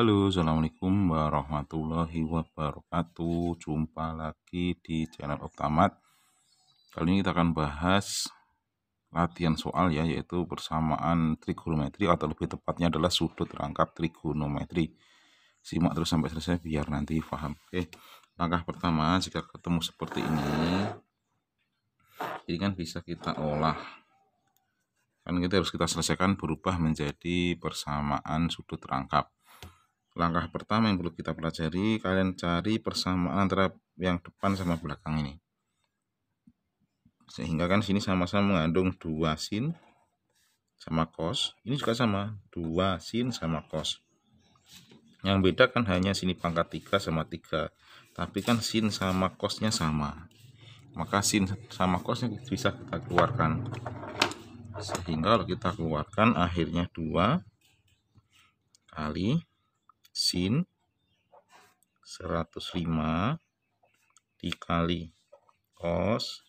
Halo, Assalamualaikum warahmatullahi wabarakatuh Jumpa lagi di channel Optamat Kali ini kita akan bahas latihan soal ya Yaitu persamaan trigonometri atau lebih tepatnya adalah sudut rangkap trigonometri Simak terus sampai selesai biar nanti paham Oke, langkah pertama jika ketemu seperti ini Ini kan bisa kita olah kan kita harus kita selesaikan berubah menjadi persamaan sudut rangkap langkah pertama yang perlu kita pelajari kalian cari persamaan antara yang depan sama belakang ini sehingga kan sini sama-sama mengandung dua sin sama kos, ini juga sama dua sin sama kos. yang beda kan hanya sini pangkat tiga sama tiga, tapi kan sin sama kosnya sama maka sin sama kosnya bisa kita keluarkan sehingga kalau kita keluarkan akhirnya dua kali sin 105 dikali cos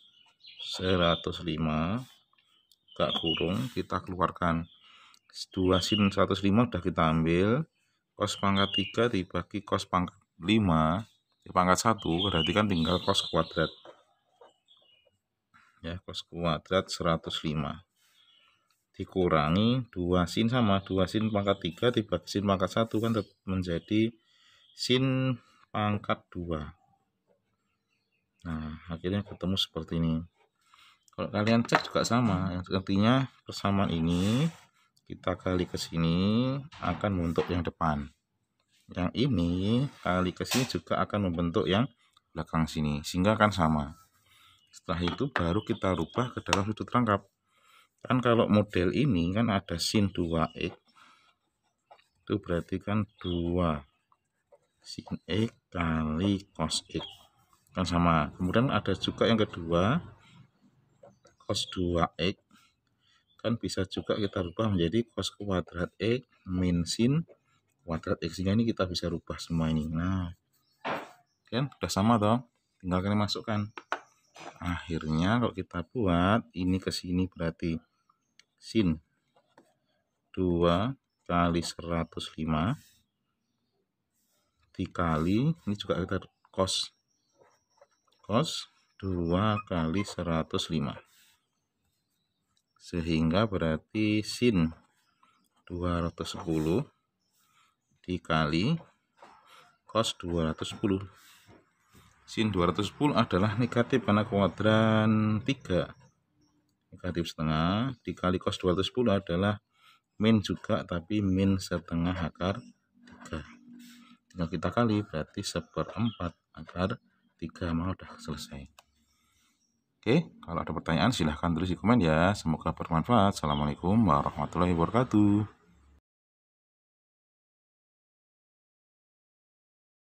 105 gak kurung kita keluarkan 2 sin 105 udah kita ambil cos pangkat 3 dibagi cos pangkat 5 ya pangkat 1 berarti kan tinggal cos kuadrat ya cos kuadrat 105 dikurangi 2 sin sama 2 sin pangkat 3 dibagi sin pangkat 1 kan menjadi sin pangkat 2 nah akhirnya ketemu seperti ini kalau kalian cek juga sama yang artinya persamaan ini kita kali ke sini akan membentuk yang depan yang ini kali ke sini juga akan membentuk yang belakang sini sehingga akan sama setelah itu baru kita rubah ke dalam sudut rangkap kan kalau model ini kan ada sin 2x itu berarti kan 2 sin x kali cos x kan sama kemudian ada juga yang kedua cos 2x kan bisa juga kita rubah menjadi cos kuadrat x min sin kuadrat x sehingga ini kita bisa rubah semua ini nah kan sudah sama toh tinggal kalian masukkan akhirnya kalau kita buat ini ke sini berarti sin 2 kali 105 dikali ini juga kita cos cos 2 kali 105 sehingga berarti sin 210 dikali cos 210 sin 210 adalah negatif karena kuadran 3 negatif setengah dikali cos 210 adalah min juga tapi min setengah akar 3 tinggal kita kali berarti seperempat akar 3 malah udah selesai oke kalau ada pertanyaan silahkan tulis di komen ya semoga bermanfaat assalamualaikum warahmatullahi wabarakatuh